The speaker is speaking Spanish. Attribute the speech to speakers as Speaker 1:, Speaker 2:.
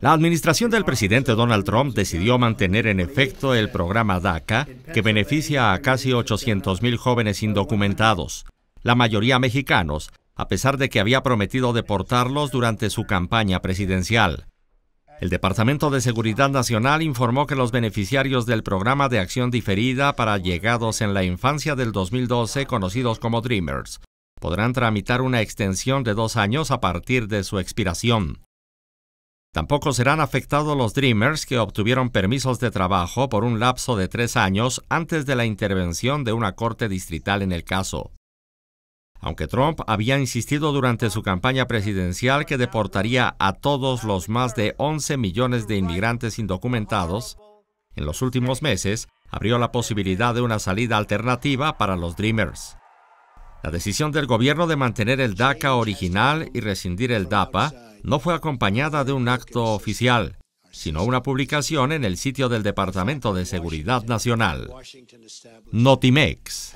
Speaker 1: La administración del presidente Donald Trump decidió mantener en efecto el programa DACA, que beneficia a casi 800.000 jóvenes indocumentados, la mayoría mexicanos, a pesar de que había prometido deportarlos durante su campaña presidencial. El Departamento de Seguridad Nacional informó que los beneficiarios del programa de acción diferida para llegados en la infancia del 2012, conocidos como Dreamers, podrán tramitar una extensión de dos años a partir de su expiración. Tampoco serán afectados los Dreamers que obtuvieron permisos de trabajo por un lapso de tres años antes de la intervención de una corte distrital en el caso. Aunque Trump había insistido durante su campaña presidencial que deportaría a todos los más de 11 millones de inmigrantes indocumentados, en los últimos meses abrió la posibilidad de una salida alternativa para los Dreamers. La decisión del gobierno de mantener el DACA original y rescindir el DAPA no fue acompañada de un acto oficial, sino una publicación en el sitio del Departamento de Seguridad Nacional. Notimex